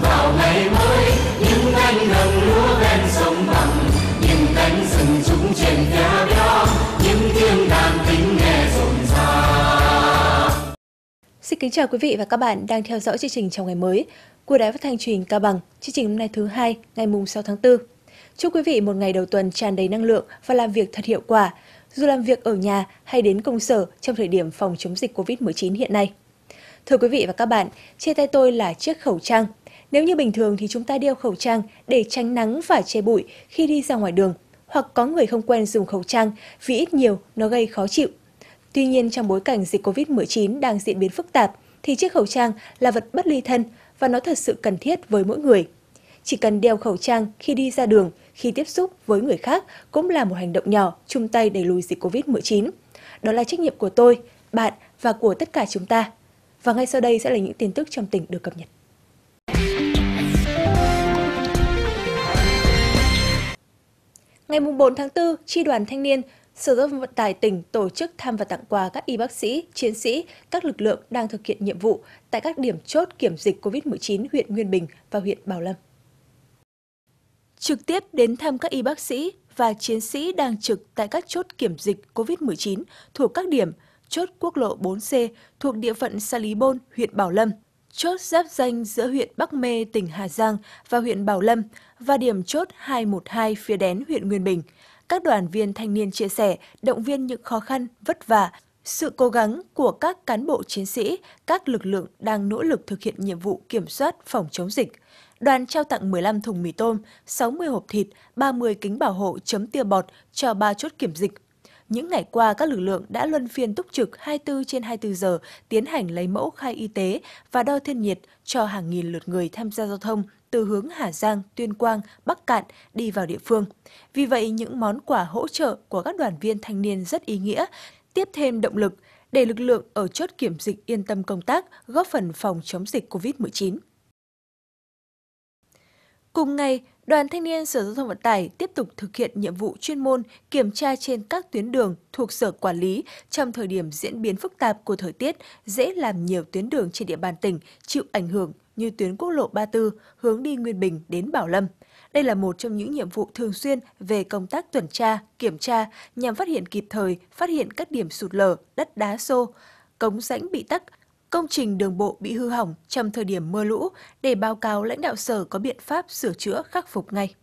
vào ngày mới những cánh đồng lúa ven sông bằng những cánh rừng trúng trên phía đó những tiếng đàn tính nghe rộn rã Xin kính chào quý vị và các bạn đang theo dõi chương trình trong ngày mới của Đài Phát thanh truyền Cao Bằng, chương trình hôm nay thứ hai, ngày mùng 6 tháng 4. Chúc quý vị một ngày đầu tuần tràn đầy năng lượng và làm việc thật hiệu quả, dù làm việc ở nhà hay đến công sở trong thời điểm phòng chống dịch COVID-19 hiện nay. Thưa quý vị và các bạn, trên tay tôi là chiếc khẩu trang nếu như bình thường thì chúng ta đeo khẩu trang để tránh nắng và che bụi khi đi ra ngoài đường, hoặc có người không quen dùng khẩu trang vì ít nhiều nó gây khó chịu. Tuy nhiên trong bối cảnh dịch COVID-19 đang diễn biến phức tạp, thì chiếc khẩu trang là vật bất ly thân và nó thật sự cần thiết với mỗi người. Chỉ cần đeo khẩu trang khi đi ra đường, khi tiếp xúc với người khác cũng là một hành động nhỏ chung tay đẩy lùi dịch COVID-19. Đó là trách nhiệm của tôi, bạn và của tất cả chúng ta. Và ngay sau đây sẽ là những tin tức trong tỉnh được cập nhật. Ngày 4 tháng 4, Tri đoàn Thanh niên, Sở Giao thông Vận tải tỉnh tổ chức thăm và tặng quà các y bác sĩ, chiến sĩ, các lực lượng đang thực hiện nhiệm vụ tại các điểm chốt kiểm dịch COVID-19 huyện Nguyên Bình và huyện Bảo Lâm. Trực tiếp đến thăm các y bác sĩ và chiến sĩ đang trực tại các chốt kiểm dịch COVID-19 thuộc các điểm chốt quốc lộ 4C thuộc địa phận xã Lý Bôn, huyện Bảo Lâm, chốt giáp danh giữa huyện Bắc Mê, tỉnh Hà Giang và huyện Bảo Lâm và điểm chốt 212 phía đén huyện Nguyên Bình. Các đoàn viên thanh niên chia sẻ, động viên những khó khăn, vất vả, sự cố gắng của các cán bộ chiến sĩ, các lực lượng đang nỗ lực thực hiện nhiệm vụ kiểm soát phòng chống dịch. Đoàn trao tặng 15 thùng mì tôm, 60 hộp thịt, 30 kính bảo hộ chấm tia bọt cho 3 chốt kiểm dịch những ngày qua, các lực lượng đã luân phiên túc trực 24 trên 24 giờ tiến hành lấy mẫu khai y tế và đo thân nhiệt cho hàng nghìn lượt người tham gia giao thông từ hướng Hà Giang, Tuyên Quang, Bắc Cạn đi vào địa phương. Vì vậy, những món quà hỗ trợ của các đoàn viên thanh niên rất ý nghĩa, tiếp thêm động lực để lực lượng ở chốt kiểm dịch yên tâm công tác, góp phần phòng chống dịch COVID-19. Cùng ngày, Đoàn Thanh niên Sở Giao thông Vận tải tiếp tục thực hiện nhiệm vụ chuyên môn kiểm tra trên các tuyến đường thuộc sở quản lý trong thời điểm diễn biến phức tạp của thời tiết, dễ làm nhiều tuyến đường trên địa bàn tỉnh chịu ảnh hưởng như tuyến quốc lộ 34 hướng đi Nguyên Bình đến Bảo Lâm. Đây là một trong những nhiệm vụ thường xuyên về công tác tuần tra, kiểm tra nhằm phát hiện kịp thời, phát hiện các điểm sụt lở, đất đá xô, cống rãnh bị tắc, công trình đường bộ bị hư hỏng trong thời điểm mưa lũ để báo cáo lãnh đạo sở có biện pháp sửa chữa khắc phục ngay.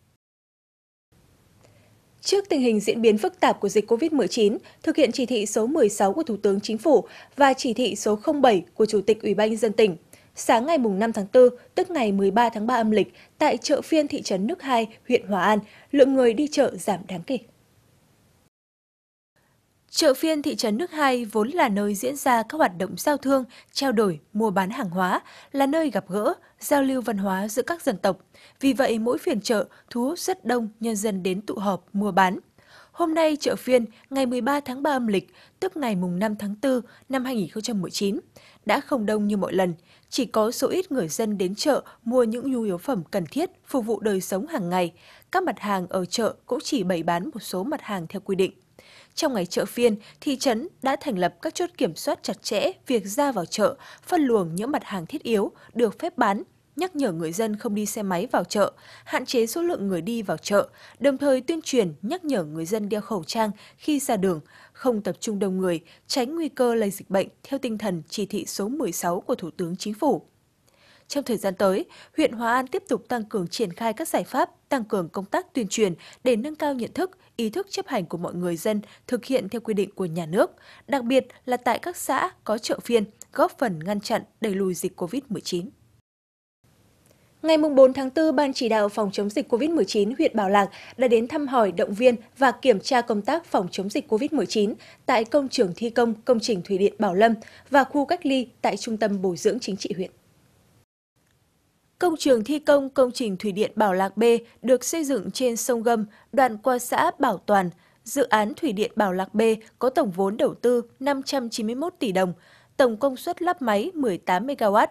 Trước tình hình diễn biến phức tạp của dịch COVID-19, thực hiện chỉ thị số 16 của Thủ tướng Chính phủ và chỉ thị số 07 của Chủ tịch Ủy ban nhân dân tỉnh, sáng ngày 5 tháng 4, tức ngày 13 tháng 3 âm lịch, tại chợ phiên thị trấn Nước Hai, huyện Hòa An, lượng người đi chợ giảm đáng kể. Chợ phiên thị trấn Nước Hai vốn là nơi diễn ra các hoạt động giao thương, trao đổi, mua bán hàng hóa, là nơi gặp gỡ, giao lưu văn hóa giữa các dân tộc. Vì vậy, mỗi phiên chợ thu hút rất đông nhân dân đến tụ họp mua bán. Hôm nay chợ phiên ngày 13 tháng 3 âm lịch, tức ngày mùng 5 tháng 4 năm 2019, đã không đông như mọi lần, chỉ có số ít người dân đến chợ mua những nhu yếu phẩm cần thiết phục vụ đời sống hàng ngày. Các mặt hàng ở chợ cũng chỉ bày bán một số mặt hàng theo quy định. Trong ngày chợ phiên, thị trấn đã thành lập các chốt kiểm soát chặt chẽ việc ra vào chợ, phân luồng những mặt hàng thiết yếu được phép bán, nhắc nhở người dân không đi xe máy vào chợ, hạn chế số lượng người đi vào chợ, đồng thời tuyên truyền nhắc nhở người dân đeo khẩu trang khi ra đường, không tập trung đông người, tránh nguy cơ lây dịch bệnh theo tinh thần chỉ thị số 16 của Thủ tướng Chính phủ. Trong thời gian tới, huyện Hòa An tiếp tục tăng cường triển khai các giải pháp, tăng cường công tác tuyên truyền để nâng cao nhận thức, ý thức chấp hành của mọi người dân thực hiện theo quy định của nhà nước, đặc biệt là tại các xã có chợ phiên, góp phần ngăn chặn đẩy lùi dịch COVID-19. Ngày 4 tháng 4, Ban chỉ đạo phòng chống dịch COVID-19 huyện Bảo Lạc đã đến thăm hỏi, động viên và kiểm tra công tác phòng chống dịch COVID-19 tại công trường thi công công trình thủy điện Bảo Lâm và khu cách ly tại Trung tâm Bồi dưỡng Chính trị huyện. Công trường thi công công trình thủy điện Bảo Lạc B được xây dựng trên sông Gâm, đoạn qua xã Bảo Toàn. Dự án thủy điện Bảo Lạc B có tổng vốn đầu tư 591 tỷ đồng, tổng công suất lắp máy 18 MW.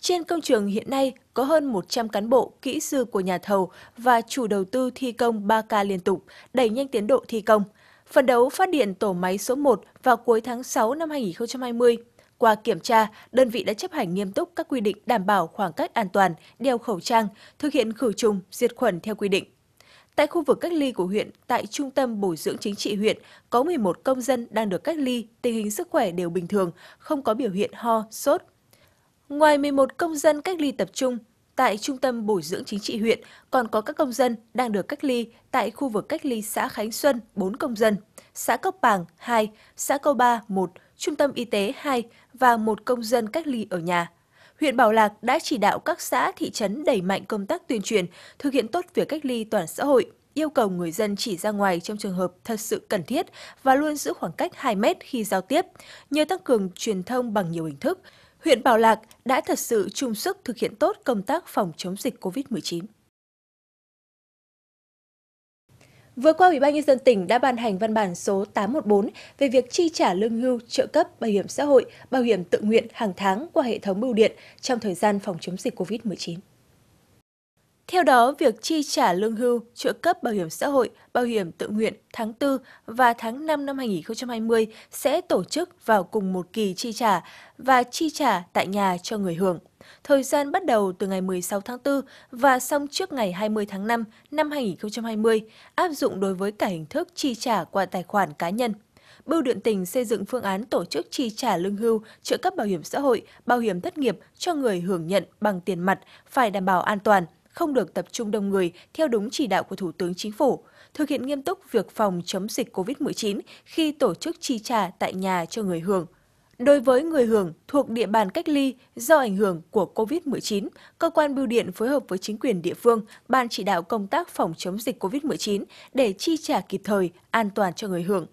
Trên công trường hiện nay có hơn 100 cán bộ, kỹ sư của nhà thầu và chủ đầu tư thi công 3 ca liên tục, đẩy nhanh tiến độ thi công. Phần đấu phát điện tổ máy số 1 vào cuối tháng 6 năm 2020 qua kiểm tra, đơn vị đã chấp hành nghiêm túc các quy định đảm bảo khoảng cách an toàn, đeo khẩu trang, thực hiện khử trùng, diệt khuẩn theo quy định. Tại khu vực cách ly của huyện, tại Trung tâm Bồi dưỡng Chính trị huyện, có 11 công dân đang được cách ly, tình hình sức khỏe đều bình thường, không có biểu hiện ho, sốt. Ngoài 11 công dân cách ly tập trung, tại Trung tâm Bồi dưỡng Chính trị huyện còn có các công dân đang được cách ly tại khu vực cách ly xã Khánh Xuân 4 công dân, xã Cốc Bàng 2, xã Câu Ba 1, trung tâm y tế 2 và một công dân cách ly ở nhà. Huyện Bảo Lạc đã chỉ đạo các xã, thị trấn đẩy mạnh công tác tuyên truyền, thực hiện tốt việc cách ly toàn xã hội, yêu cầu người dân chỉ ra ngoài trong trường hợp thật sự cần thiết và luôn giữ khoảng cách 2 mét khi giao tiếp, nhờ tăng cường truyền thông bằng nhiều hình thức. Huyện Bảo Lạc đã thật sự chung sức thực hiện tốt công tác phòng chống dịch COVID-19. Vừa qua, Ủy ban Nhân dân tỉnh đã ban hành văn bản số 814 về việc chi trả lương hưu, trợ cấp, bảo hiểm xã hội, bảo hiểm tự nguyện hàng tháng qua hệ thống bưu điện trong thời gian phòng chống dịch COVID-19. Theo đó, việc chi trả lương hưu, trợ cấp bảo hiểm xã hội, bảo hiểm tự nguyện tháng 4 và tháng 5 năm 2020 sẽ tổ chức vào cùng một kỳ chi trả và chi trả tại nhà cho người hưởng. Thời gian bắt đầu từ ngày 16 tháng 4 và xong trước ngày 20 tháng 5 năm 2020, áp dụng đối với cả hình thức chi trả qua tài khoản cá nhân. Bưu điện tỉnh xây dựng phương án tổ chức chi trả lương hưu, trợ cấp bảo hiểm xã hội, bảo hiểm thất nghiệp cho người hưởng nhận bằng tiền mặt phải đảm bảo an toàn, không được tập trung đông người theo đúng chỉ đạo của Thủ tướng Chính phủ, thực hiện nghiêm túc việc phòng chống dịch COVID-19 khi tổ chức chi trả tại nhà cho người hưởng. Đối với người hưởng thuộc địa bàn cách ly do ảnh hưởng của COVID-19, cơ quan bưu điện phối hợp với chính quyền địa phương, ban chỉ đạo công tác phòng chống dịch COVID-19 để chi trả kịp thời, an toàn cho người hưởng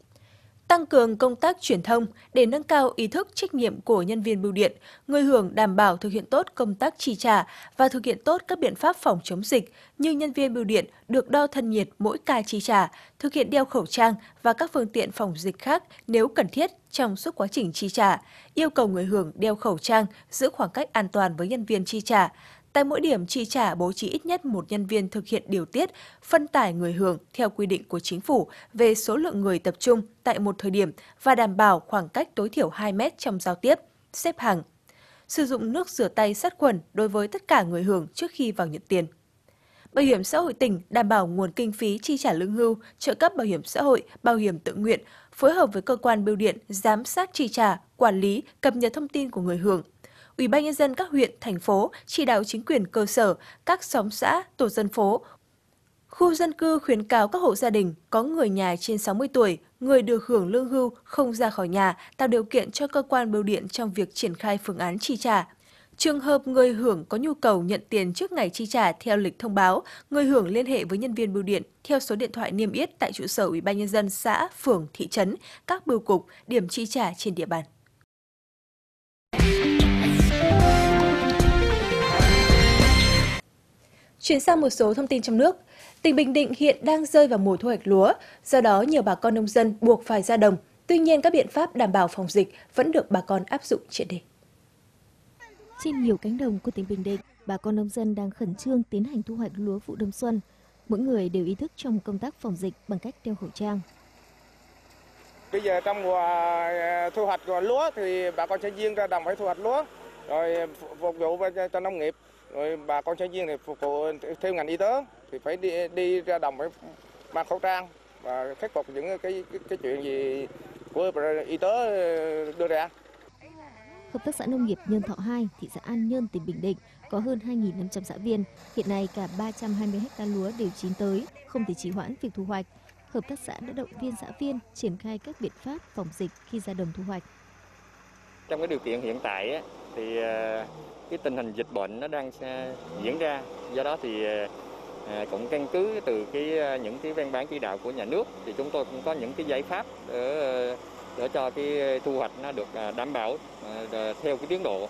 tăng cường công tác truyền thông để nâng cao ý thức trách nhiệm của nhân viên bưu điện, người hưởng đảm bảo thực hiện tốt công tác chi trả và thực hiện tốt các biện pháp phòng chống dịch như nhân viên bưu điện được đo thân nhiệt mỗi ca chi trả, thực hiện đeo khẩu trang và các phương tiện phòng dịch khác nếu cần thiết trong suốt quá trình chi trả, yêu cầu người hưởng đeo khẩu trang, giữ khoảng cách an toàn với nhân viên chi trả, Tại mỗi điểm chi trả bố trí ít nhất một nhân viên thực hiện điều tiết, phân tải người hưởng theo quy định của chính phủ về số lượng người tập trung tại một thời điểm và đảm bảo khoảng cách tối thiểu 2 mét trong giao tiếp, xếp hàng. Sử dụng nước rửa tay sát khuẩn đối với tất cả người hưởng trước khi vào nhận tiền. Bảo hiểm xã hội tỉnh đảm bảo nguồn kinh phí chi trả lương hưu, trợ cấp bảo hiểm xã hội, bảo hiểm tự nguyện, phối hợp với cơ quan bưu điện giám sát chi trả, quản lý, cập nhật thông tin của người hưởng, Ủy ban nhân dân các huyện, thành phố chỉ đạo chính quyền cơ sở, các xóm xã, tổ dân phố, Khu dân cư khuyến cáo các hộ gia đình có người nhà trên 60 tuổi, người được hưởng lương hưu không ra khỏi nhà, tạo điều kiện cho cơ quan bưu điện trong việc triển khai phương án chi trả. Trường hợp người hưởng có nhu cầu nhận tiền trước ngày chi trả theo lịch thông báo, người hưởng liên hệ với nhân viên bưu điện theo số điện thoại niêm yết tại trụ sở Ủy ban nhân dân xã, phường, thị trấn, các bưu cục, điểm chi trả trên địa bàn. Chuyển sang một số thông tin trong nước. Tỉnh Bình Định hiện đang rơi vào mùa thu hoạch lúa, do đó nhiều bà con nông dân buộc phải ra đồng. Tuy nhiên, các biện pháp đảm bảo phòng dịch vẫn được bà con áp dụng triệt đề. Trên nhiều cánh đồng của tỉnh Bình Định, bà con nông dân đang khẩn trương tiến hành thu hoạch lúa vụ đông xuân. Mỗi người đều ý thức trong công tác phòng dịch bằng cách đeo khẩu trang. Bây giờ trong mùa à, thu hoạch lúa thì bà con sẽ riêng ra đồng phải thu hoạch lúa, rồi phục vụ cho nông nghiệp rồi bà con sinh viên thì phục vụ theo ngành y tế thì phải đi đi ra đồng phải mang khẩu trang và khắc phục những cái cái, cái chuyện gì của y tế đưa ra. Hợp tác xã nông nghiệp Nhân Thọ 2, thị xã An Nhơn, tỉnh Bình Định có hơn 2.500 xã viên. Hiện nay cả 320 ha lúa đều chín tới, không thể trì hoãn việc thu hoạch. Hợp tác xã đã động viên xã viên triển khai các biện pháp phòng dịch khi ra đồng thu hoạch. Trong cái điều kiện hiện tại thì ờ, cái tình hình dịch bệnh nó đang diễn ra, do đó thì ờ, ờ, cũng căn cứ từ cái những cái văn bản chỉ đạo của nhà nước thì chúng tôi cũng có những cái giải pháp để để cho cái thu hoạch nó được đảm bảo theo cái tiến độ.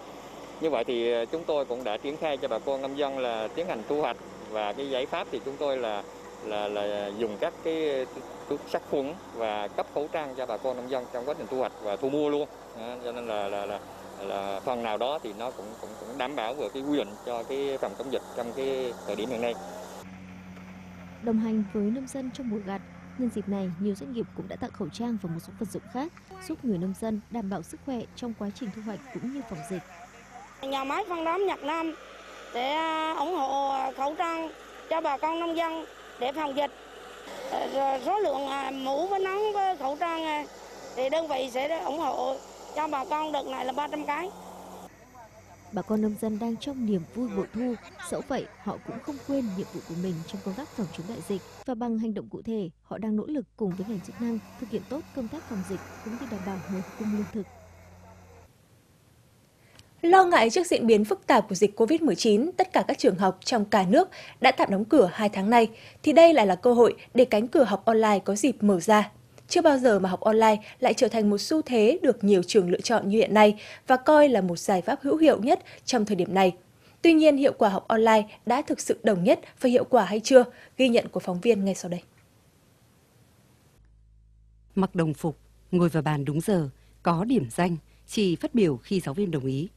Như vậy thì chúng tôi cũng đã triển khai cho bà con nông dân là tiến hành thu hoạch và cái giải pháp thì chúng tôi là là là dùng các cái thuốc sát khuẩn và cấp khẩu trang cho bà con nông dân trong quá trình thu hoạch và thu mua luôn cho nên là, là là là phần nào đó thì nó cũng cũng cũng đảm bảo về cái quy định cho cái phòng chống dịch trong cái thời điểm hiện nay đồng hành với nông dân trong buổi gặt nhân dịp này nhiều doanh nghiệp cũng đã tặng khẩu trang và một số vật dụng khác giúp người nông dân đảm bảo sức khỏe trong quá trình thu hoạch cũng như phòng dịch nhà máy phân bón Nhật Nam sẽ à, ủng hộ khẩu trang cho bà con nông dân để phòng dịch Số lượng à, mũ với nón với khẩu trang à, thì đơn vị sẽ ủng hộ cho bà con đợt này là 300 cái. Bà con nông dân đang trong niềm vui bội thu, dẫu vậy họ cũng không quên nhiệm vụ của mình trong công tác phòng chống đại dịch và bằng hành động cụ thể họ đang nỗ lực cùng với ngành chức năng thực hiện tốt công tác phòng dịch cũng như đảm bảo nguồn cung lương thực Lo ngại trước diễn biến phức tạp của dịch COVID-19, tất cả các trường học trong cả nước đã tạm đóng cửa 2 tháng nay, thì đây lại là cơ hội để cánh cửa học online có dịp mở ra. Chưa bao giờ mà học online lại trở thành một xu thế được nhiều trường lựa chọn như hiện nay và coi là một giải pháp hữu hiệu nhất trong thời điểm này. Tuy nhiên, hiệu quả học online đã thực sự đồng nhất và hiệu quả hay chưa? Ghi nhận của phóng viên ngay sau đây. Mặc đồng phục, ngồi vào bàn đúng giờ, có điểm danh, chỉ phát biểu khi giáo viên đồng ý.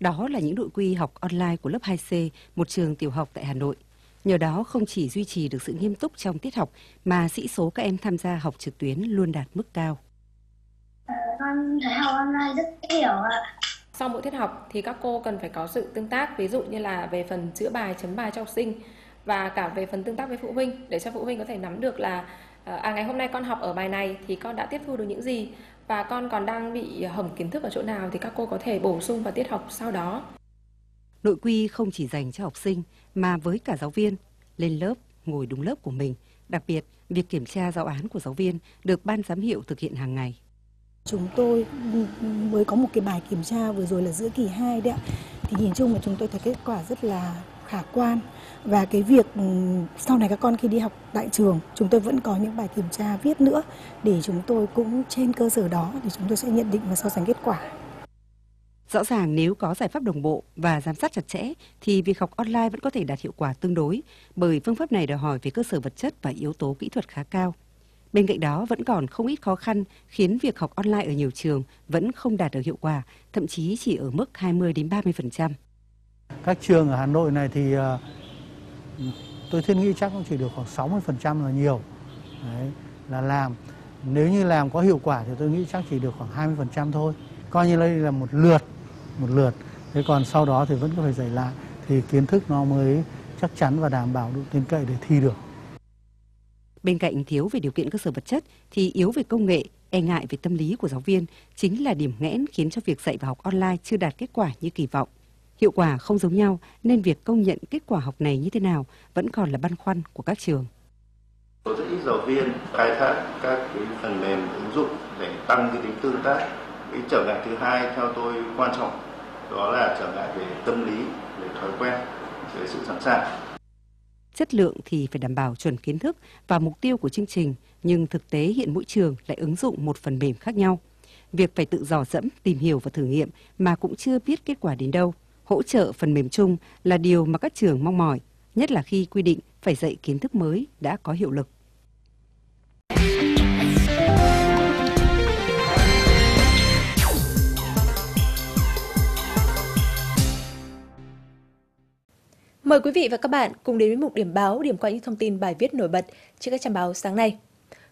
Đó là những nội quy học online của lớp 2C, một trường tiểu học tại Hà Nội. Nhờ đó không chỉ duy trì được sự nghiêm túc trong tiết học mà sĩ số các em tham gia học trực tuyến luôn đạt mức cao. À, con thấy học online rất dễ hiểu ạ. Sau mỗi tiết học thì các cô cần phải có sự tương tác, ví dụ như là về phần chữa bài, chấm bài cho học sinh và cả về phần tương tác với phụ huynh để cho phụ huynh có thể nắm được là ờ, à ngày hôm nay con học ở bài này thì con đã tiếp thu được những gì và con còn đang bị hỏng kiến thức ở chỗ nào thì các cô có thể bổ sung vào tiết học sau đó. Nội quy không chỉ dành cho học sinh mà với cả giáo viên, lên lớp, ngồi đúng lớp của mình, đặc biệt việc kiểm tra giáo án của giáo viên được ban giám hiệu thực hiện hàng ngày. Chúng tôi mới có một cái bài kiểm tra vừa rồi là giữa kỳ 2 đấy ạ. Thì nhìn chung là chúng tôi thấy kết quả rất là khả quan và cái việc ừ, sau này các con khi đi học tại trường chúng tôi vẫn có những bài kiểm tra viết nữa để chúng tôi cũng trên cơ sở đó thì chúng tôi sẽ nhận định và so sánh kết quả Rõ ràng nếu có giải pháp đồng bộ và giám sát chặt chẽ thì việc học online vẫn có thể đạt hiệu quả tương đối bởi phương pháp này đòi hỏi về cơ sở vật chất và yếu tố kỹ thuật khá cao. Bên cạnh đó vẫn còn không ít khó khăn khiến việc học online ở nhiều trường vẫn không đạt được hiệu quả, thậm chí chỉ ở mức 20 đến 30%. Các trường ở Hà Nội này thì ờ, tôi thiên nghĩ chắc cũng chỉ được khoảng 60% là nhiều Đấy, là làm nếu như làm có hiệu quả thì tôi nghĩ chắc chỉ được khoảng 20% thôi coi như đây là một lượt một lượt thế còn sau đó thì vẫn có phải dạy lại thì kiến thức nó mới chắc chắn và đảm bảo đủ tin cậy để thi được bên cạnh thiếu về điều kiện cơ sở vật chất thì yếu về công nghệ e ngại về tâm lý của giáo viên chính là điểm nghẽn khiến cho việc dạy và học online chưa đạt kết quả như kỳ vọng Hiệu quả không giống nhau nên việc công nhận kết quả học này như thế nào vẫn còn là băn khoăn của các trường. Tôi rất ít giáo viên khai thác các cái phần mềm ứng dụng để tăng cái tính tương tác. Cái trở ngại thứ hai theo tôi quan trọng đó là trở ngại về tâm lý, về thói quen, về sự sẵn sàng. Chất lượng thì phải đảm bảo chuẩn kiến thức và mục tiêu của chương trình, nhưng thực tế hiện mỗi trường lại ứng dụng một phần mềm khác nhau. Việc phải tự dò dẫm, tìm hiểu và thử nghiệm mà cũng chưa biết kết quả đến đâu hỗ trợ phần mềm chung là điều mà các trường mong mỏi, nhất là khi quy định phải dạy kiến thức mới đã có hiệu lực. Mời quý vị và các bạn cùng đến với mục điểm báo điểm qua những thông tin bài viết nổi bật trên các trang báo sáng nay.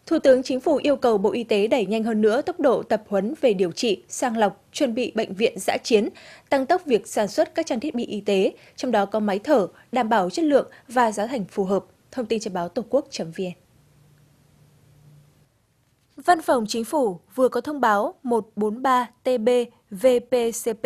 Thủ tướng Chính phủ yêu cầu Bộ Y tế đẩy nhanh hơn nữa tốc độ tập huấn về điều trị, sàng lọc, chuẩn bị bệnh viện giã chiến, tăng tốc việc sản xuất các trang thiết bị y tế, trong đó có máy thở, đảm bảo chất lượng và giá thành phù hợp. Thông tin trên báo Tổ quốc.vn Văn phòng Chính phủ vừa có thông báo 143TB VPCP,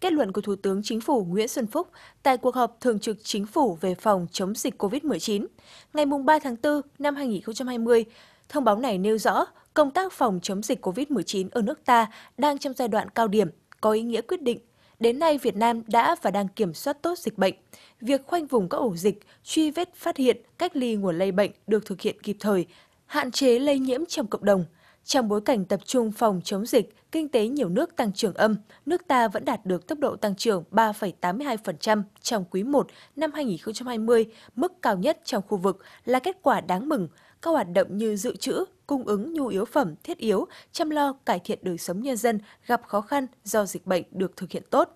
kết luận của Thủ tướng Chính phủ Nguyễn Xuân Phúc tại cuộc họp Thường trực Chính phủ về phòng chống dịch COVID-19 ngày 3 tháng 4 năm 2020, Thông báo này nêu rõ, công tác phòng chống dịch COVID-19 ở nước ta đang trong giai đoạn cao điểm, có ý nghĩa quyết định. Đến nay, Việt Nam đã và đang kiểm soát tốt dịch bệnh. Việc khoanh vùng các ổ dịch, truy vết phát hiện, cách ly nguồn lây bệnh được thực hiện kịp thời, hạn chế lây nhiễm trong cộng đồng. Trong bối cảnh tập trung phòng chống dịch, kinh tế nhiều nước tăng trưởng âm, nước ta vẫn đạt được tốc độ tăng trưởng 3,82% trong quý 1 năm 2020, mức cao nhất trong khu vực là kết quả đáng mừng các hoạt động như dự trữ, cung ứng nhu yếu phẩm thiết yếu, chăm lo cải thiện đời sống nhân dân gặp khó khăn do dịch bệnh được thực hiện tốt.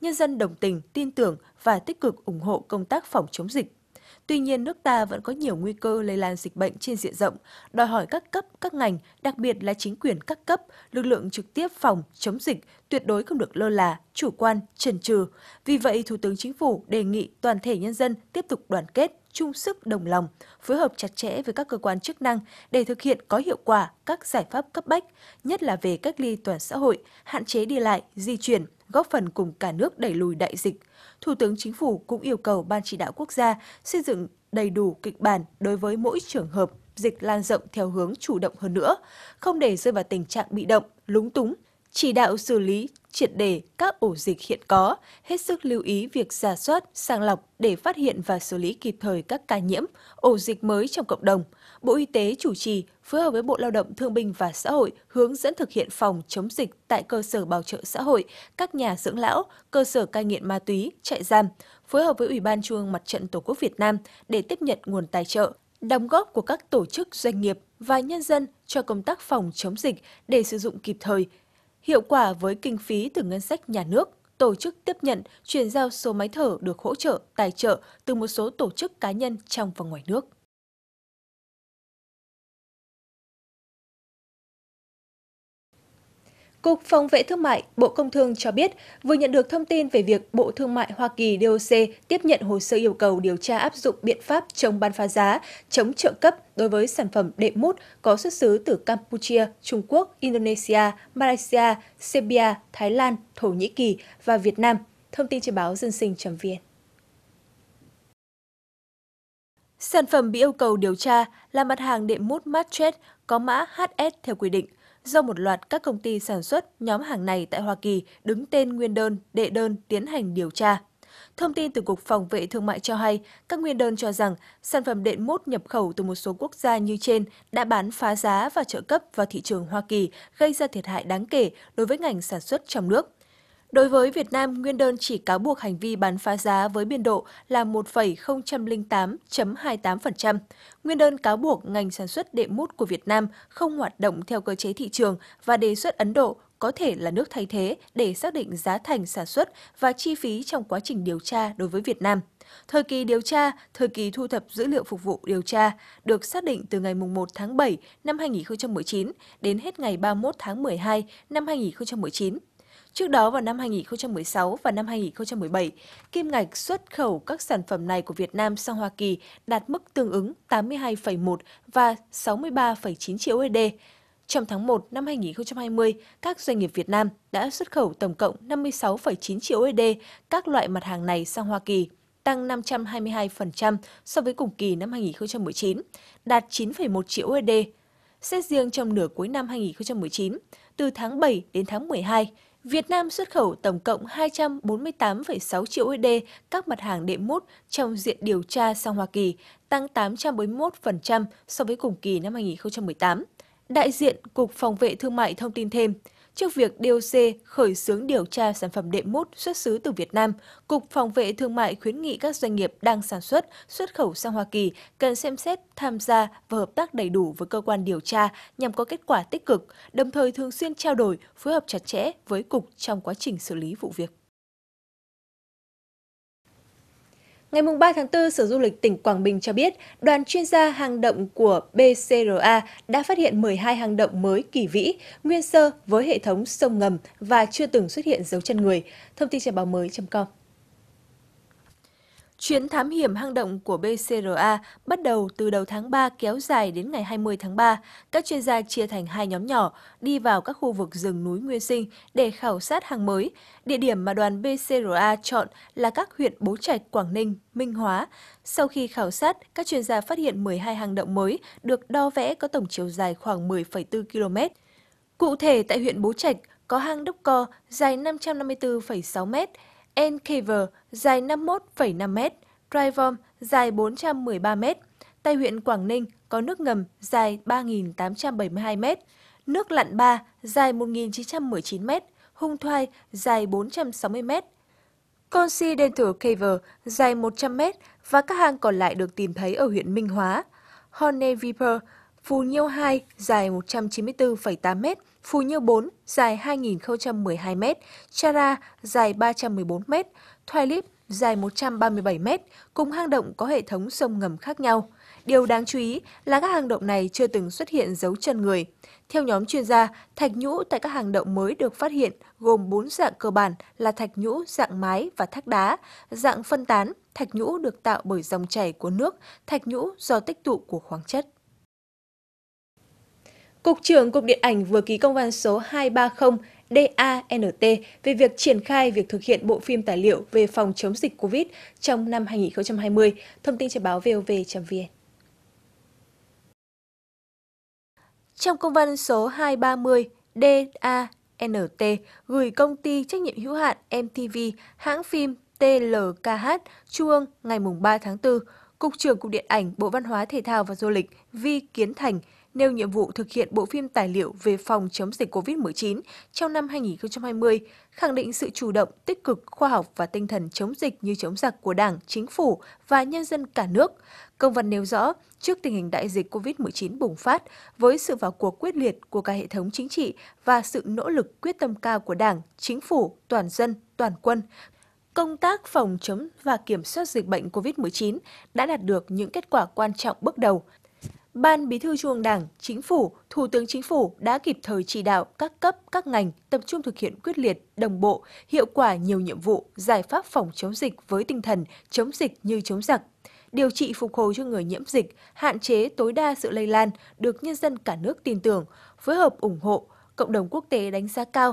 Nhân dân đồng tình, tin tưởng và tích cực ủng hộ công tác phòng chống dịch Tuy nhiên, nước ta vẫn có nhiều nguy cơ lây lan dịch bệnh trên diện rộng, đòi hỏi các cấp, các ngành, đặc biệt là chính quyền các cấp, lực lượng trực tiếp phòng, chống dịch tuyệt đối không được lơ là, chủ quan, chần chừ. Vì vậy, Thủ tướng Chính phủ đề nghị toàn thể nhân dân tiếp tục đoàn kết, chung sức đồng lòng, phối hợp chặt chẽ với các cơ quan chức năng để thực hiện có hiệu quả các giải pháp cấp bách, nhất là về cách ly toàn xã hội, hạn chế đi lại, di chuyển, góp phần cùng cả nước đẩy lùi đại dịch – Thủ tướng Chính phủ cũng yêu cầu Ban chỉ đạo quốc gia xây dựng đầy đủ kịch bản đối với mỗi trường hợp dịch lan rộng theo hướng chủ động hơn nữa, không để rơi vào tình trạng bị động, lúng túng, chỉ đạo xử lý triệt đề các ổ dịch hiện có, hết sức lưu ý việc giả soát, sàng lọc để phát hiện và xử lý kịp thời các ca nhiễm, ổ dịch mới trong cộng đồng. Bộ Y tế chủ trì phối hợp với Bộ Lao động Thương binh và Xã hội hướng dẫn thực hiện phòng chống dịch tại cơ sở bảo trợ xã hội, các nhà dưỡng lão, cơ sở cai nghiện ma túy, trại giam, phối hợp với Ủy ban Trung ương Mặt trận Tổ quốc Việt Nam để tiếp nhận nguồn tài trợ, đóng góp của các tổ chức doanh nghiệp và nhân dân cho công tác phòng chống dịch để sử dụng kịp thời hiệu quả với kinh phí từ ngân sách nhà nước, tổ chức tiếp nhận, chuyển giao số máy thở được hỗ trợ, tài trợ từ một số tổ chức cá nhân trong và ngoài nước. Cục Phòng vệ Thương mại, Bộ Công Thương cho biết vừa nhận được thông tin về việc Bộ Thương mại Hoa Kỳ DOC tiếp nhận hồ sơ yêu cầu điều tra áp dụng biện pháp chống bán phá giá, chống trợ cấp đối với sản phẩm đệm mút có xuất xứ từ Campuchia, Trung Quốc, Indonesia, Malaysia, Serbia, Thái Lan, Thổ Nhĩ Kỳ và Việt Nam. Thông tin trên báo dân sinh.vn Sản phẩm bị yêu cầu điều tra là mặt hàng đệm mút Matchet có mã HS theo quy định, do một loạt các công ty sản xuất nhóm hàng này tại Hoa Kỳ đứng tên nguyên đơn, đệ đơn tiến hành điều tra. Thông tin từ Cục Phòng vệ Thương mại cho hay, các nguyên đơn cho rằng sản phẩm đệm mút nhập khẩu từ một số quốc gia như trên đã bán phá giá và trợ cấp vào thị trường Hoa Kỳ, gây ra thiệt hại đáng kể đối với ngành sản xuất trong nước. Đối với Việt Nam, nguyên đơn chỉ cáo buộc hành vi bán phá giá với biên độ là 1,008.28%. Nguyên đơn cáo buộc ngành sản xuất đệm mút của Việt Nam không hoạt động theo cơ chế thị trường và đề xuất Ấn Độ có thể là nước thay thế để xác định giá thành sản xuất và chi phí trong quá trình điều tra đối với Việt Nam. Thời kỳ điều tra, thời kỳ thu thập dữ liệu phục vụ điều tra được xác định từ ngày 1 tháng 7 năm 2019 đến hết ngày 31 tháng 12 năm 2019. Trước đó vào năm 2016 và năm 2017, kim ngạch xuất khẩu các sản phẩm này của Việt Nam sang Hoa Kỳ đạt mức tương ứng 82,1 và 63,9 triệu USD. Trong tháng 1 năm 2020, các doanh nghiệp Việt Nam đã xuất khẩu tổng cộng 56,9 triệu USD các loại mặt hàng này sang Hoa Kỳ, tăng 522% so với cùng kỳ năm 2019, đạt 9,1 triệu USD. Xét riêng trong nửa cuối năm 2019, từ tháng 7 đến tháng 12, Việt Nam xuất khẩu tổng cộng 248,6 triệu USD các mặt hàng đệm mút trong diện điều tra sang Hoa Kỳ, tăng 841% so với cùng kỳ năm 2018. Đại diện Cục Phòng vệ Thương mại thông tin thêm, trước việc DOC khởi xướng điều tra sản phẩm đệm mút xuất xứ từ Việt Nam, Cục Phòng vệ Thương mại khuyến nghị các doanh nghiệp đang sản xuất, xuất khẩu sang Hoa Kỳ cần xem xét tham gia và hợp tác đầy đủ với cơ quan điều tra nhằm có kết quả tích cực, đồng thời thường xuyên trao đổi, phối hợp chặt chẽ với Cục trong quá trình xử lý vụ việc. Ngày 3 tháng 4, Sở Du lịch tỉnh Quảng Bình cho biết, đoàn chuyên gia hang động của BCRA đã phát hiện 12 hang động mới kỳ vĩ, nguyên sơ với hệ thống sông ngầm và chưa từng xuất hiện dấu chân người. Thông tin trên báo mới.com Chuyến thám hiểm hang động của BCRA bắt đầu từ đầu tháng 3 kéo dài đến ngày 20 tháng 3. Các chuyên gia chia thành hai nhóm nhỏ đi vào các khu vực rừng núi nguyên sinh để khảo sát hang mới. Địa điểm mà đoàn BCRA chọn là các huyện Bố Trạch, Quảng Ninh, Minh Hóa. Sau khi khảo sát, các chuyên gia phát hiện 12 hang động mới được đo vẽ có tổng chiều dài khoảng 10,4 km. Cụ thể tại huyện Bố Trạch có hang Đúc Co dài 554,6 m, Enkever dài 51,5m, Trivom dài 413m. Tại huyện Quảng Ninh có nước ngầm dài 3.872m, nước lặn ba dài 1.919m, hung thoai dài 460m. Continental Caver dài 100m và các hang còn lại được tìm thấy ở huyện Minh Hóa. Horne Viper Phù Nhiêu 2 dài 194,8 m, Phù Nhiêu 4 dài 2012 m, Chara dài 314 m, Thoai Líp dài 137 m, cùng hang động có hệ thống sông ngầm khác nhau. Điều đáng chú ý là các hang động này chưa từng xuất hiện dấu chân người. Theo nhóm chuyên gia, thạch nhũ tại các hang động mới được phát hiện gồm 4 dạng cơ bản là thạch nhũ dạng mái và thác đá, dạng phân tán, thạch nhũ được tạo bởi dòng chảy của nước, thạch nhũ do tích tụ của khoáng chất. Cục trưởng Cục Điện ảnh vừa ký công văn số 230 DANT về việc triển khai việc thực hiện bộ phim tài liệu về phòng chống dịch COVID trong năm 2020. Thông tin trên báo vov.vn. Trong công văn số 230 DANT gửi công ty trách nhiệm hữu hạn MTV, hãng phim TLKH, chuông ngày 3 tháng 4, Cục trưởng Cục Điện ảnh Bộ Văn hóa Thể thao và Du lịch Vi Kiến Thành nêu nhiệm vụ thực hiện bộ phim tài liệu về phòng chống dịch COVID-19 trong năm 2020, khẳng định sự chủ động, tích cực, khoa học và tinh thần chống dịch như chống giặc của Đảng, Chính phủ và nhân dân cả nước. Công văn nêu rõ, trước tình hình đại dịch COVID-19 bùng phát, với sự vào cuộc quyết liệt của cả hệ thống chính trị và sự nỗ lực quyết tâm cao của Đảng, Chính phủ, toàn dân, toàn quân, công tác phòng chống và kiểm soát dịch bệnh COVID-19 đã đạt được những kết quả quan trọng bước đầu, Ban Bí thư Trung ương Đảng, Chính phủ, Thủ tướng Chính phủ đã kịp thời chỉ đạo các cấp, các ngành tập trung thực hiện quyết liệt, đồng bộ, hiệu quả nhiều nhiệm vụ, giải pháp phòng chống dịch với tinh thần chống dịch như chống giặc, điều trị phục hồi cho người nhiễm dịch, hạn chế tối đa sự lây lan, được nhân dân cả nước tin tưởng, phối hợp ủng hộ, cộng đồng quốc tế đánh giá cao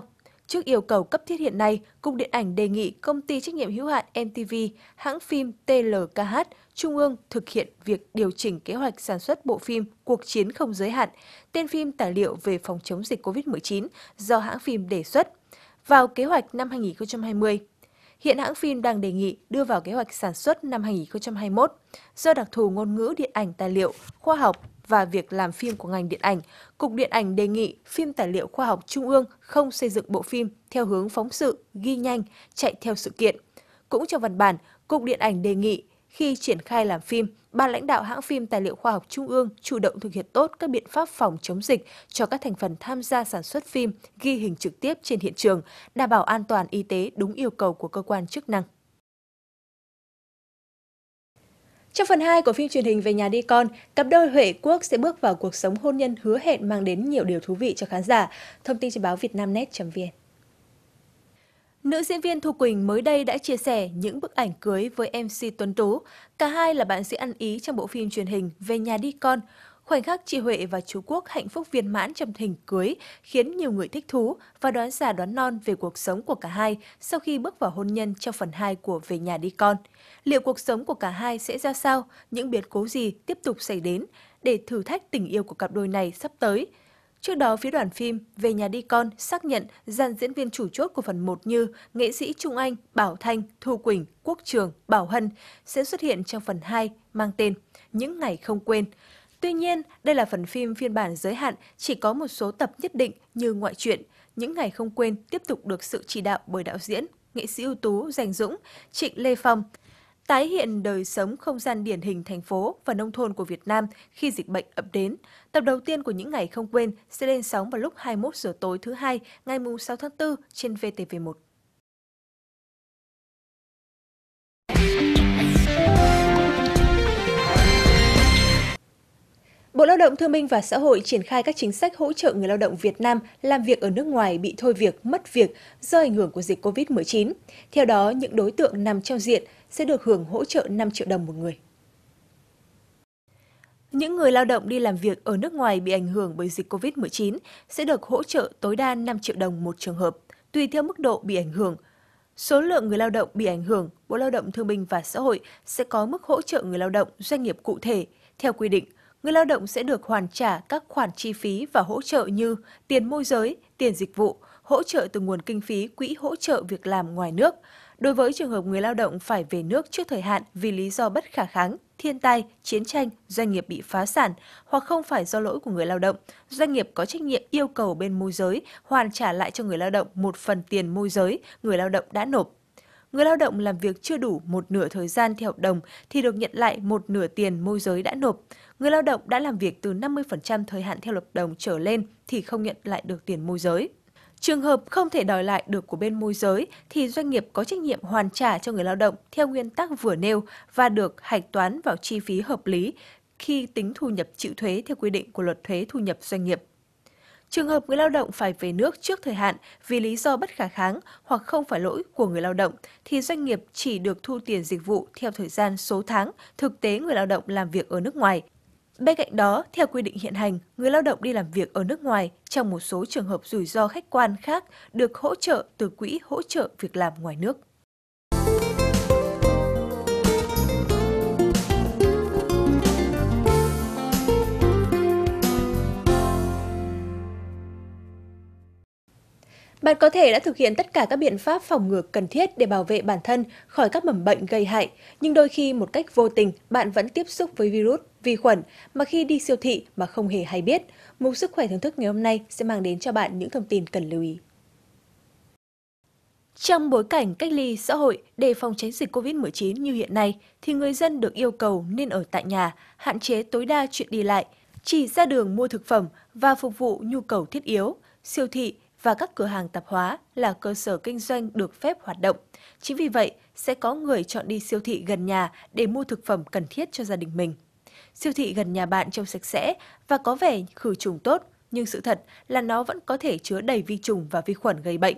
Trước yêu cầu cấp thiết hiện nay, Cục Điện ảnh đề nghị công ty trách nhiệm hữu hạn MTV, hãng phim TLKH, Trung ương thực hiện việc điều chỉnh kế hoạch sản xuất bộ phim Cuộc chiến không giới hạn, tên phim tài liệu về phòng chống dịch COVID-19 do hãng phim đề xuất vào kế hoạch năm 2020. Hiện hãng phim đang đề nghị đưa vào kế hoạch sản xuất năm 2021. Do đặc thù ngôn ngữ điện ảnh tài liệu, khoa học và việc làm phim của ngành điện ảnh, Cục Điện ảnh đề nghị phim tài liệu khoa học Trung ương không xây dựng bộ phim theo hướng phóng sự, ghi nhanh, chạy theo sự kiện. Cũng trong văn bản, Cục Điện ảnh đề nghị khi triển khai làm phim, ban lãnh đạo hãng phim tài liệu khoa học Trung ương chủ động thực hiện tốt các biện pháp phòng chống dịch cho các thành phần tham gia sản xuất phim ghi hình trực tiếp trên hiện trường, đảm bảo an toàn y tế đúng yêu cầu của cơ quan chức năng. Trong phần 2 của phim truyền hình Về nhà đi con, cặp đôi Huệ Quốc sẽ bước vào cuộc sống hôn nhân hứa hẹn mang đến nhiều điều thú vị cho khán giả. Thông tin trên báo vietnamnet.vn Nữ diễn viên Thu Quỳnh mới đây đã chia sẻ những bức ảnh cưới với MC Tuấn Tú. Cả hai là bạn diễn ăn ý trong bộ phim truyền hình Về nhà đi con. Khoảnh khắc chị Huệ và chú Quốc hạnh phúc viên mãn trong hình cưới khiến nhiều người thích thú và đoán giả đoán non về cuộc sống của cả hai sau khi bước vào hôn nhân trong phần 2 của Về nhà đi con. Liệu cuộc sống của cả hai sẽ ra sao? Những biến cố gì tiếp tục xảy đến để thử thách tình yêu của cặp đôi này sắp tới? Trước đó, phía đoàn phim Về nhà đi con xác nhận dàn diễn viên chủ chốt của phần 1 như nghệ sĩ Trung Anh, Bảo Thanh, Thu Quỳnh, Quốc Trường, Bảo Hân sẽ xuất hiện trong phần 2 mang tên Những ngày không quên. Tuy nhiên, đây là phần phim phiên bản giới hạn, chỉ có một số tập nhất định như ngoại truyện. Những ngày không quên tiếp tục được sự chỉ đạo bởi đạo diễn, nghệ sĩ ưu tú Giành Dũng, Trịnh Lê Phong, tái hiện đời sống không gian điển hình thành phố và nông thôn của Việt Nam khi dịch bệnh ập đến. Tập đầu tiên của những ngày không quên sẽ lên sóng vào lúc 21 giờ tối thứ hai ngày 6 tháng 4 trên VTV1. Bộ Lao động Thương minh và Xã hội triển khai các chính sách hỗ trợ người lao động Việt Nam làm việc ở nước ngoài bị thôi việc, mất việc do ảnh hưởng của dịch COVID-19. Theo đó, những đối tượng nằm trong diện sẽ được hưởng hỗ trợ 5 triệu đồng một người. Những người lao động đi làm việc ở nước ngoài bị ảnh hưởng bởi dịch COVID-19 sẽ được hỗ trợ tối đa 5 triệu đồng một trường hợp, tùy theo mức độ bị ảnh hưởng. Số lượng người lao động bị ảnh hưởng, Bộ Lao động Thương binh và Xã hội sẽ có mức hỗ trợ người lao động doanh nghiệp cụ thể. Theo quy định, người lao động sẽ được hoàn trả các khoản chi phí và hỗ trợ như tiền môi giới, tiền dịch vụ, hỗ trợ từ nguồn kinh phí quỹ hỗ trợ việc làm ngoài nước, Đối với trường hợp người lao động phải về nước trước thời hạn vì lý do bất khả kháng, thiên tai, chiến tranh, doanh nghiệp bị phá sản hoặc không phải do lỗi của người lao động, doanh nghiệp có trách nhiệm yêu cầu bên môi giới hoàn trả lại cho người lao động một phần tiền môi giới người lao động đã nộp người lao động làm việc chưa đủ một nửa thời gian theo hợp đồng thì được nhận lại một nửa tiền môi giới đã nộp. Người lao động đã làm việc từ 50% thời hạn theo hợp đồng trở lên thì không nhận lại được tiền môi giới. Trường hợp không thể đòi lại được của bên môi giới thì doanh nghiệp có trách nhiệm hoàn trả cho người lao động theo nguyên tắc vừa nêu và được hạch toán vào chi phí hợp lý khi tính thu nhập chịu thuế theo quy định của luật thuế thu nhập doanh nghiệp. Trường hợp người lao động phải về nước trước thời hạn vì lý do bất khả kháng hoặc không phải lỗi của người lao động thì doanh nghiệp chỉ được thu tiền dịch vụ theo thời gian số tháng thực tế người lao động làm việc ở nước ngoài Bên cạnh đó, theo quy định hiện hành, người lao động đi làm việc ở nước ngoài trong một số trường hợp rủi ro khách quan khác được hỗ trợ từ quỹ hỗ trợ việc làm ngoài nước. Bạn có thể đã thực hiện tất cả các biện pháp phòng ngừa cần thiết để bảo vệ bản thân khỏi các mầm bệnh gây hại, nhưng đôi khi một cách vô tình bạn vẫn tiếp xúc với virus, vi khuẩn mà khi đi siêu thị mà không hề hay biết. Mục Sức khỏe thưởng thức ngày hôm nay sẽ mang đến cho bạn những thông tin cần lưu ý. Trong bối cảnh cách ly xã hội để phòng tránh dịch COVID-19 như hiện nay, thì người dân được yêu cầu nên ở tại nhà, hạn chế tối đa chuyện đi lại, chỉ ra đường mua thực phẩm và phục vụ nhu cầu thiết yếu, siêu thị, và các cửa hàng tạp hóa là cơ sở kinh doanh được phép hoạt động. Chính vì vậy, sẽ có người chọn đi siêu thị gần nhà để mua thực phẩm cần thiết cho gia đình mình. Siêu thị gần nhà bạn trông sạch sẽ và có vẻ khử trùng tốt, nhưng sự thật là nó vẫn có thể chứa đầy vi trùng và vi khuẩn gây bệnh.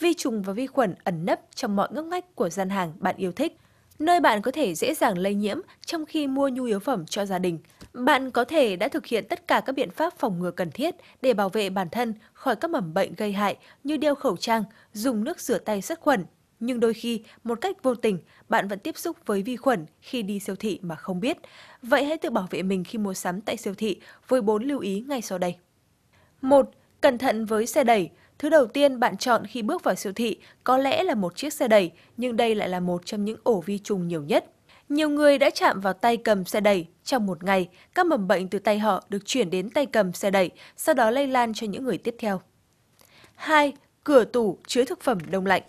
Vi trùng và vi khuẩn ẩn nấp trong mọi ngóc ngách của gian hàng bạn yêu thích nơi bạn có thể dễ dàng lây nhiễm trong khi mua nhu yếu phẩm cho gia đình. Bạn có thể đã thực hiện tất cả các biện pháp phòng ngừa cần thiết để bảo vệ bản thân khỏi các mầm bệnh gây hại như đeo khẩu trang, dùng nước rửa tay sát khuẩn. Nhưng đôi khi, một cách vô tình, bạn vẫn tiếp xúc với vi khuẩn khi đi siêu thị mà không biết. Vậy hãy tự bảo vệ mình khi mua sắm tại siêu thị với 4 lưu ý ngay sau đây. 1. Cẩn thận với xe đẩy. Thứ đầu tiên bạn chọn khi bước vào siêu thị có lẽ là một chiếc xe đẩy, nhưng đây lại là một trong những ổ vi trùng nhiều nhất. Nhiều người đã chạm vào tay cầm xe đẩy. Trong một ngày, các mầm bệnh từ tay họ được chuyển đến tay cầm xe đẩy, sau đó lây lan cho những người tiếp theo. 2. Cửa tủ chứa thực phẩm đông lạnh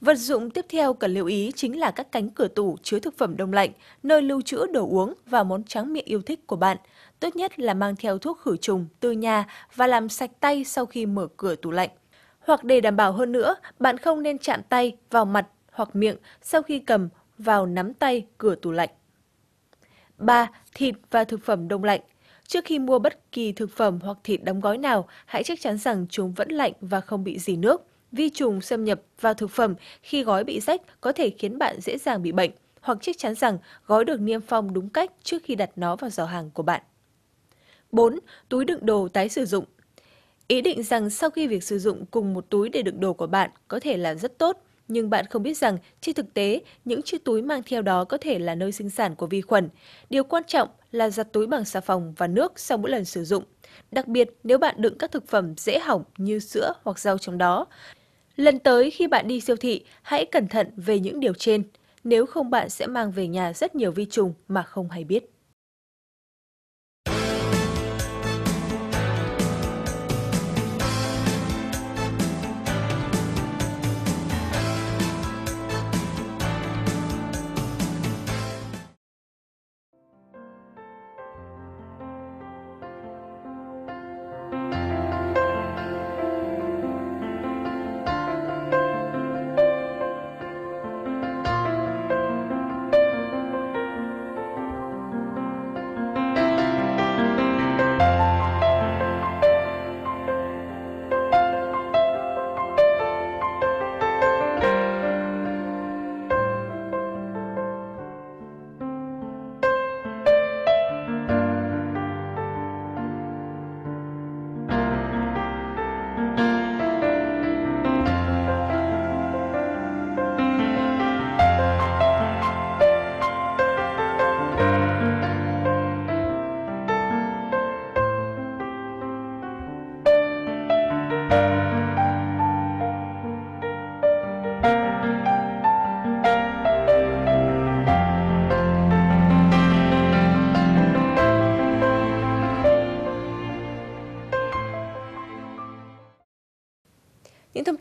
Vật dụng tiếp theo cần lưu ý chính là các cánh cửa tủ chứa thực phẩm đông lạnh, nơi lưu trữ đồ uống và món tráng miệng yêu thích của bạn – tốt nhất là mang theo thuốc khử trùng từ nhà và làm sạch tay sau khi mở cửa tủ lạnh. Hoặc để đảm bảo hơn nữa, bạn không nên chạm tay vào mặt hoặc miệng sau khi cầm vào nắm tay cửa tủ lạnh. 3. Thịt và thực phẩm đông lạnh Trước khi mua bất kỳ thực phẩm hoặc thịt đóng gói nào, hãy chắc chắn rằng chúng vẫn lạnh và không bị dì nước. Vi trùng xâm nhập vào thực phẩm khi gói bị rách có thể khiến bạn dễ dàng bị bệnh, hoặc chắc chắn rằng gói được niêm phong đúng cách trước khi đặt nó vào giỏ hàng của bạn. 4. Túi đựng đồ tái sử dụng Ý định rằng sau khi việc sử dụng cùng một túi để đựng đồ của bạn có thể là rất tốt, nhưng bạn không biết rằng trên thực tế những chiếc túi mang theo đó có thể là nơi sinh sản của vi khuẩn. Điều quan trọng là giặt túi bằng xà phòng và nước sau mỗi lần sử dụng, đặc biệt nếu bạn đựng các thực phẩm dễ hỏng như sữa hoặc rau trong đó. Lần tới khi bạn đi siêu thị, hãy cẩn thận về những điều trên, nếu không bạn sẽ mang về nhà rất nhiều vi trùng mà không hay biết.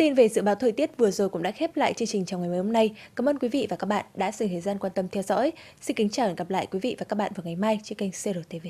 tin về dự báo thời tiết vừa rồi cũng đã khép lại chương trình trong ngày mới hôm nay. Cảm ơn quý vị và các bạn đã dành thời gian quan tâm theo dõi. Xin kính chào và hẹn gặp lại quý vị và các bạn vào ngày mai trên kênh CRTV.